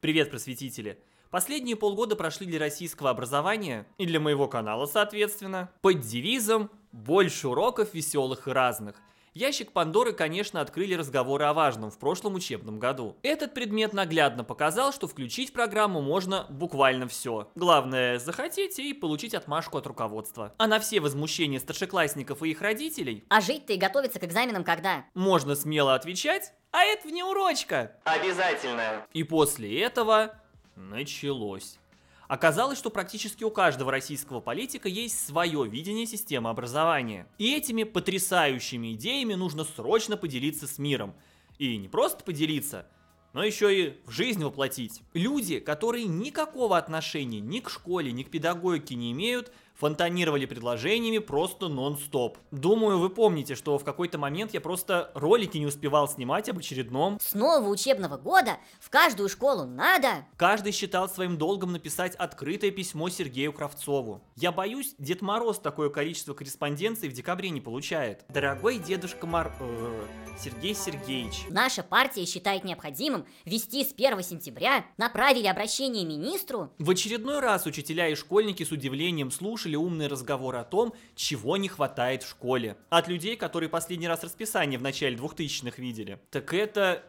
Привет, просветители! Последние полгода прошли для российского образования и для моего канала, соответственно, под девизом «Больше уроков веселых и разных», Ящик Пандоры, конечно, открыли разговоры о важном в прошлом учебном году. Этот предмет наглядно показал, что включить в программу можно буквально все. Главное, захотеть и получить отмашку от руководства. А на все возмущения старшеклассников и их родителей... А жить-то и готовиться к экзаменам когда? Можно смело отвечать, а это внеурочка. Обязательно. И после этого началось. Оказалось, что практически у каждого российского политика есть свое видение системы образования. И этими потрясающими идеями нужно срочно поделиться с миром. И не просто поделиться, но еще и в жизнь воплотить. Люди, которые никакого отношения ни к школе, ни к педагогике не имеют, фонтанировали предложениями просто нон-стоп. Думаю, вы помните, что в какой-то момент я просто ролики не успевал снимать об очередном. Снова учебного года в каждую школу надо! Каждый считал своим долгом написать открытое письмо Сергею Кравцову. Я боюсь, Дед Мороз такое количество корреспонденций в декабре не получает. Дорогой дедушка Мар... Э, Сергей Сергеевич. Наша партия считает необходимым вести с 1 сентября направили обращение министру. В очередной раз учителя и школьники с удивлением слушали слышали умные разговоры о том, чего не хватает в школе. От людей, которые последний раз расписание в начале 2000-х видели. Так это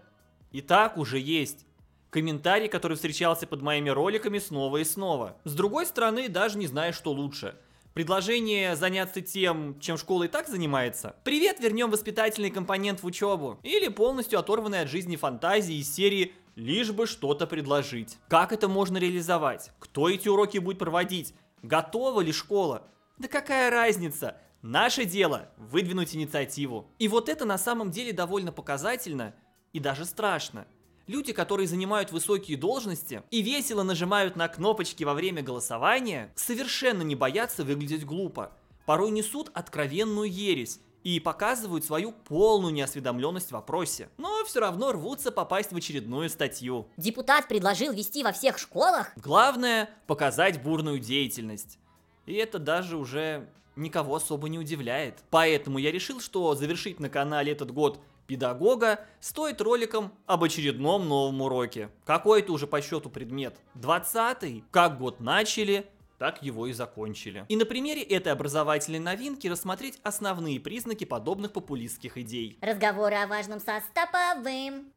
и так уже есть. Комментарий, который встречался под моими роликами снова и снова. С другой стороны, даже не знаю, что лучше. Предложение заняться тем, чем школа и так занимается. Привет, вернем воспитательный компонент в учебу. Или полностью оторванные от жизни фантазии из серии лишь бы что-то предложить. Как это можно реализовать? Кто эти уроки будет проводить? Готова ли школа? Да какая разница? Наше дело – выдвинуть инициативу. И вот это на самом деле довольно показательно и даже страшно. Люди, которые занимают высокие должности и весело нажимают на кнопочки во время голосования, совершенно не боятся выглядеть глупо. Порой несут откровенную ересь, и показывают свою полную неосведомленность в вопросе, но все равно рвутся попасть в очередную статью. Депутат предложил вести во всех школах? Главное – показать бурную деятельность. И это даже уже никого особо не удивляет. Поэтому я решил, что завершить на канале этот год педагога стоит роликом об очередном новом уроке. Какой это уже по счету предмет? 20-й. Как год начали, так его и закончили. И на примере этой образовательной новинки рассмотреть основные признаки подобных популистских идей. Разговоры о важном со Стоповым.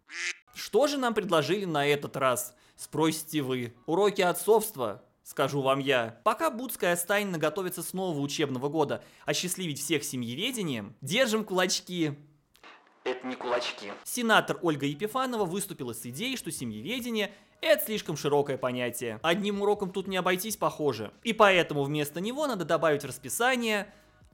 Что же нам предложили на этот раз? Спросите вы. Уроки отцовства? скажу вам я. Пока Будская стайна готовится с нового учебного года осчастливить всех семьеведением, держим кулачки. Это не кулачки. Сенатор Ольга Епифанова выступила с идеей, что семьеведение – это слишком широкое понятие. Одним уроком тут не обойтись, похоже. И поэтому вместо него надо добавить в расписание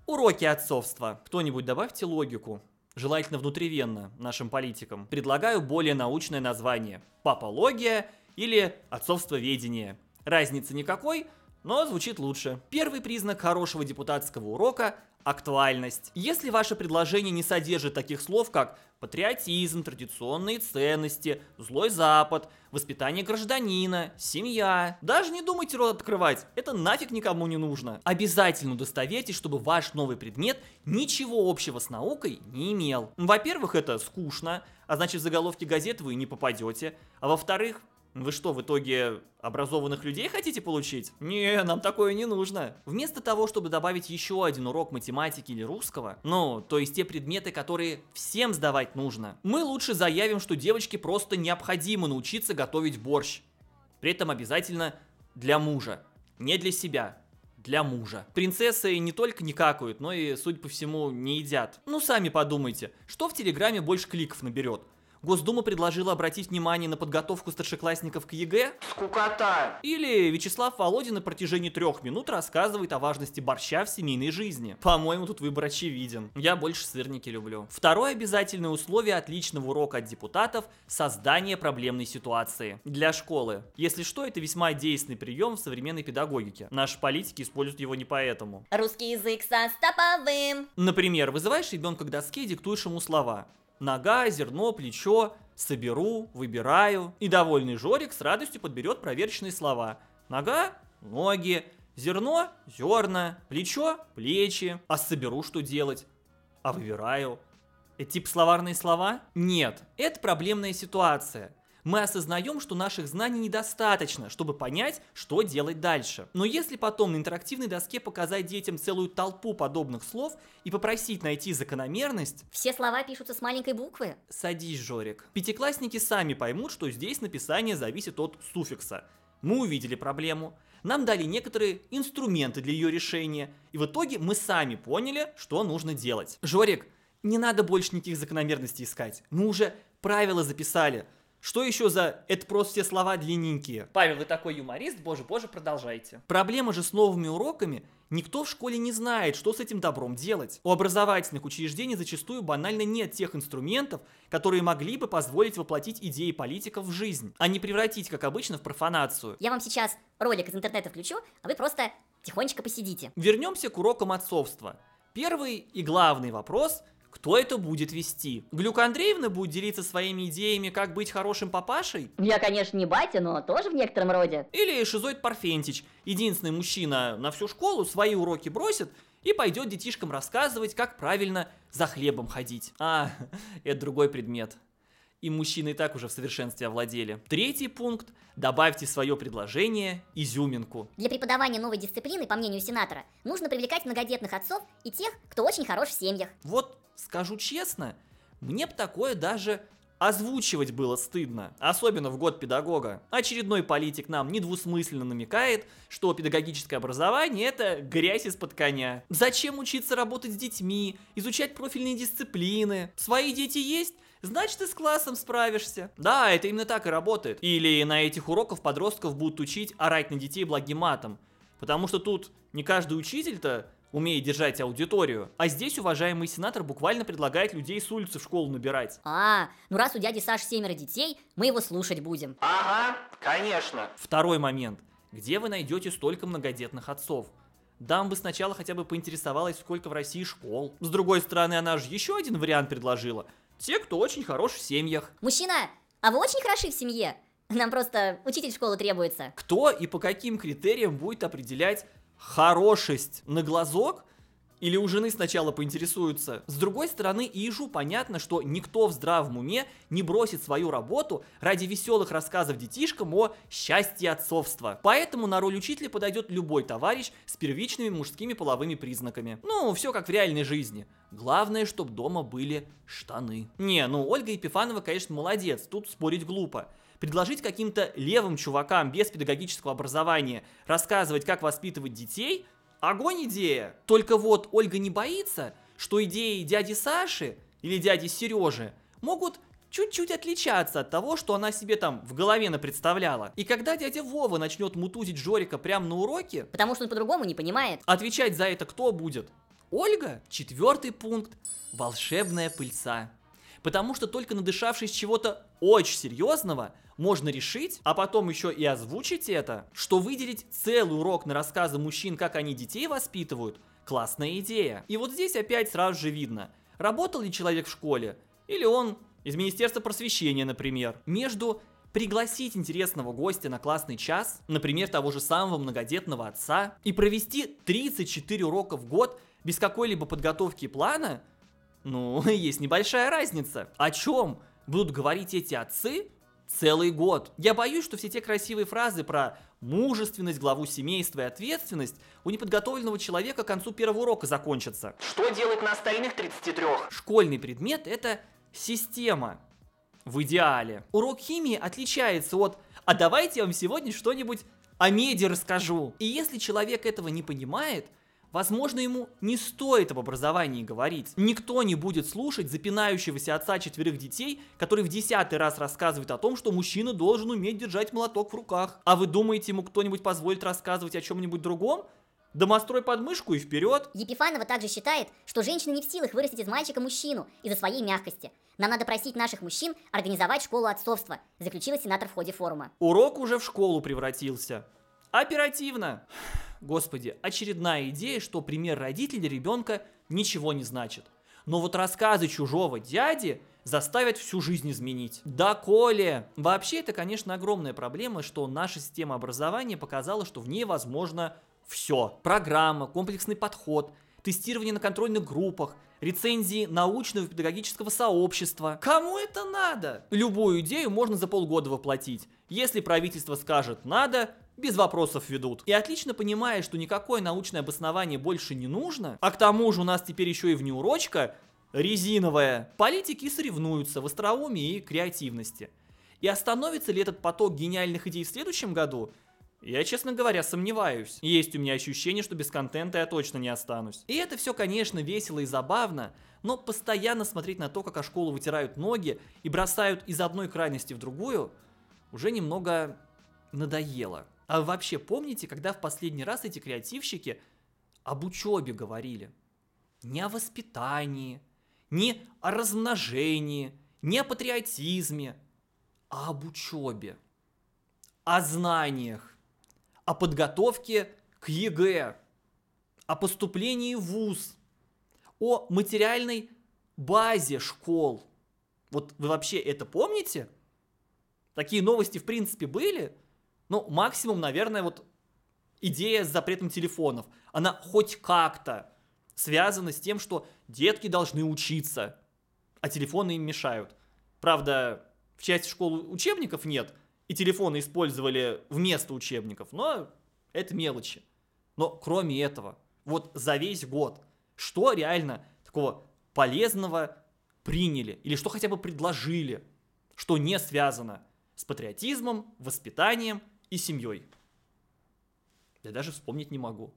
уроки отцовства. Кто-нибудь добавьте логику. Желательно внутривенно нашим политикам. Предлагаю более научное название. Папология или отцовство ведения. Разницы никакой, но звучит лучше. Первый признак хорошего депутатского урока – актуальность. Если ваше предложение не содержит таких слов, как патриотизм, традиционные ценности, злой запад, воспитание гражданина, семья. Даже не думайте рот открывать, это нафиг никому не нужно. Обязательно удостоверьтесь, чтобы ваш новый предмет ничего общего с наукой не имел. Во-первых, это скучно, а значит в заголовки газет вы не попадете. А во-вторых, вы что, в итоге образованных людей хотите получить? Не, нам такое не нужно. Вместо того, чтобы добавить еще один урок математики или русского, ну, то есть те предметы, которые всем сдавать нужно, мы лучше заявим, что девочке просто необходимо научиться готовить борщ. При этом обязательно для мужа, не для себя, для мужа. Принцессы не только не какают, но и, судя по всему, не едят. Ну, сами подумайте, что в Телеграме больше кликов наберет? Госдума предложила обратить внимание на подготовку старшеклассников к ЕГЭ. Скукота! Или Вячеслав Володин на протяжении трех минут рассказывает о важности борща в семейной жизни. По-моему, тут выбор очевиден. Я больше сырники люблю. Второе обязательное условие отличного урока от депутатов – создание проблемной ситуации для школы. Если что, это весьма действенный прием в современной педагогике. Наши политики используют его не поэтому. Русский язык со стоповым. Например, вызываешь ребенка к доске и диктуешь ему слова. Нога, зерно, плечо, соберу, выбираю. И довольный Жорик с радостью подберет проверочные слова. Нога, ноги, зерно, зерна, плечо, плечи. А соберу что делать? А выбираю. Это типа словарные слова? Нет, это проблемная ситуация. Мы осознаем, что наших знаний недостаточно, чтобы понять, что делать дальше. Но если потом на интерактивной доске показать детям целую толпу подобных слов и попросить найти закономерность... Все слова пишутся с маленькой буквы. Садись, Жорик. Пятиклассники сами поймут, что здесь написание зависит от суффикса. Мы увидели проблему, нам дали некоторые инструменты для ее решения, и в итоге мы сами поняли, что нужно делать. Жорик, не надо больше никаких закономерностей искать. Мы уже правила записали. Что еще за «это просто все слова длинненькие»? Павел, вы такой юморист, боже-боже, продолжайте. Проблема же с новыми уроками Никто в школе не знает, что с этим добром делать. У образовательных учреждений зачастую банально нет тех инструментов, которые могли бы позволить воплотить идеи политиков в жизнь, а не превратить, как обычно, в профанацию. Я вам сейчас ролик из интернета включу, а вы просто тихонечко посидите. Вернемся к урокам отцовства. Первый и главный вопрос – кто это будет вести? Глюк Андреевна будет делиться своими идеями, как быть хорошим папашей? Я, конечно, не батя, но тоже в некотором роде. Или Шизоид Парфентич, единственный мужчина на всю школу, свои уроки бросит и пойдет детишкам рассказывать, как правильно за хлебом ходить. А, это другой предмет и мужчины и так уже в совершенстве овладели. Третий пункт – добавьте свое предложение изюминку. Для преподавания новой дисциплины, по мнению сенатора, нужно привлекать многодетных отцов и тех, кто очень хорош в семьях. Вот, скажу честно, мне бы такое даже Озвучивать было стыдно, особенно в год педагога. Очередной политик нам недвусмысленно намекает, что педагогическое образование – это грязь из-под коня. Зачем учиться работать с детьми, изучать профильные дисциплины? Свои дети есть? Значит, и с классом справишься. Да, это именно так и работает. Или на этих уроках подростков будут учить орать на детей благим матом. Потому что тут не каждый учитель-то умея держать аудиторию. А здесь уважаемый сенатор буквально предлагает людей с улицы в школу набирать. А, ну раз у дяди Саши семеро детей, мы его слушать будем. Ага, конечно. Второй момент. Где вы найдете столько многодетных отцов? Дам бы сначала хотя бы поинтересовалась, сколько в России школ. С другой стороны, она же еще один вариант предложила. Те, кто очень хорош в семьях. Мужчина, а вы очень хороши в семье? Нам просто учитель школы требуется. Кто и по каким критериям будет определять, хорошесть на глазок, или у жены сначала поинтересуются. С другой стороны, ижу понятно, что никто в здравом уме не бросит свою работу ради веселых рассказов детишкам о счастье отцовства. Поэтому на роль учителя подойдет любой товарищ с первичными мужскими половыми признаками. Ну, все как в реальной жизни. Главное, чтобы дома были штаны. Не, ну Ольга Епифанова, конечно, молодец, тут спорить глупо предложить каким-то левым чувакам без педагогического образования рассказывать, как воспитывать детей, огонь идея. Только вот Ольга не боится, что идеи дяди Саши или дяди Сережи могут чуть-чуть отличаться от того, что она себе там в голове напредставляла. И когда дядя Вова начнет мутузить Жорика прямо на уроке... Потому что он по-другому не понимает. Отвечать за это кто будет? Ольга? Четвертый пункт. Волшебная пыльца. Потому что только надышавшись чего-то очень серьезного, можно решить, а потом еще и озвучить это, что выделить целый урок на рассказы мужчин, как они детей воспитывают, классная идея. И вот здесь опять сразу же видно, работал ли человек в школе, или он из Министерства просвещения, например. Между пригласить интересного гостя на классный час, например, того же самого многодетного отца, и провести 34 урока в год без какой-либо подготовки и плана – ну, есть небольшая разница. О чем будут говорить эти отцы целый год? Я боюсь, что все те красивые фразы про мужественность, главу семейства и ответственность у неподготовленного человека к концу первого урока закончатся. Что делать на остальных 33? Школьный предмет – это система в идеале. Урок химии отличается от «а давайте я вам сегодня что-нибудь о меди расскажу». И если человек этого не понимает – Возможно, ему не стоит об образовании говорить. Никто не будет слушать запинающегося отца четверых детей, который в десятый раз рассказывает о том, что мужчина должен уметь держать молоток в руках. А вы думаете, ему кто-нибудь позволит рассказывать о чем-нибудь другом? Домострой под мышку и вперед! Епифанова также считает, что женщины не в силах вырастить из мальчика мужчину из-за своей мягкости. Нам надо просить наших мужчин организовать школу отцовства, заключила сенатор в ходе форума. Урок уже в школу превратился. Оперативно! господи, очередная идея, что пример родителей ребенка ничего не значит. Но вот рассказы чужого дяди заставят всю жизнь изменить. Да, Коля! Вообще, это, конечно, огромная проблема, что наша система образования показала, что в ней возможно все. Программа, комплексный подход, тестирование на контрольных группах, рецензии научного и педагогического сообщества. Кому это надо? Любую идею можно за полгода воплотить. Если правительство скажет «надо», без вопросов ведут. И отлично понимая, что никакое научное обоснование больше не нужно, а к тому же у нас теперь еще и внеурочка резиновая, политики соревнуются в остроумии и креативности. И остановится ли этот поток гениальных идей в следующем году, я, честно говоря, сомневаюсь. Есть у меня ощущение, что без контента я точно не останусь. И это все, конечно, весело и забавно, но постоянно смотреть на то, как о школу вытирают ноги и бросают из одной крайности в другую, уже немного надоело. А вообще помните, когда в последний раз эти креативщики об учебе говорили? Не о воспитании, не о размножении, не о патриотизме, а об учебе, о знаниях, о подготовке к ЕГЭ, о поступлении в ВУЗ, о материальной базе школ. Вот вы вообще это помните? Такие новости в принципе были – ну, максимум, наверное, вот идея с запретом телефонов. Она хоть как-то связана с тем, что детки должны учиться, а телефоны им мешают. Правда, в части школ учебников нет, и телефоны использовали вместо учебников, но это мелочи. Но кроме этого, вот за весь год, что реально такого полезного приняли, или что хотя бы предложили, что не связано с патриотизмом, воспитанием и семьей. Я даже вспомнить не могу.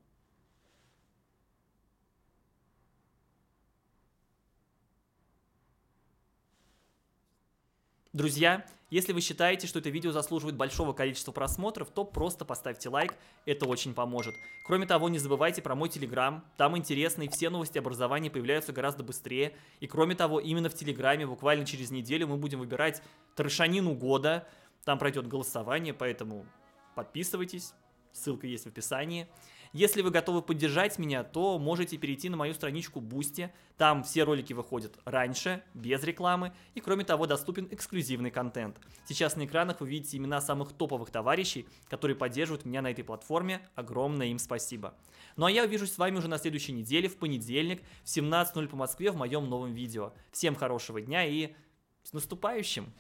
Друзья, если вы считаете, что это видео заслуживает большого количества просмотров, то просто поставьте лайк, это очень поможет. Кроме того, не забывайте про мой телеграм, там интересные все новости образования появляются гораздо быстрее. И кроме того, именно в телеграме буквально через неделю мы будем выбирать трешанину года, там пройдет голосование, поэтому подписывайтесь, ссылка есть в описании. Если вы готовы поддержать меня, то можете перейти на мою страничку Бусти. Там все ролики выходят раньше, без рекламы, и кроме того доступен эксклюзивный контент. Сейчас на экранах вы видите имена самых топовых товарищей, которые поддерживают меня на этой платформе. Огромное им спасибо. Ну а я увижусь с вами уже на следующей неделе, в понедельник, в 17.00 по Москве в моем новом видео. Всем хорошего дня и с наступающим!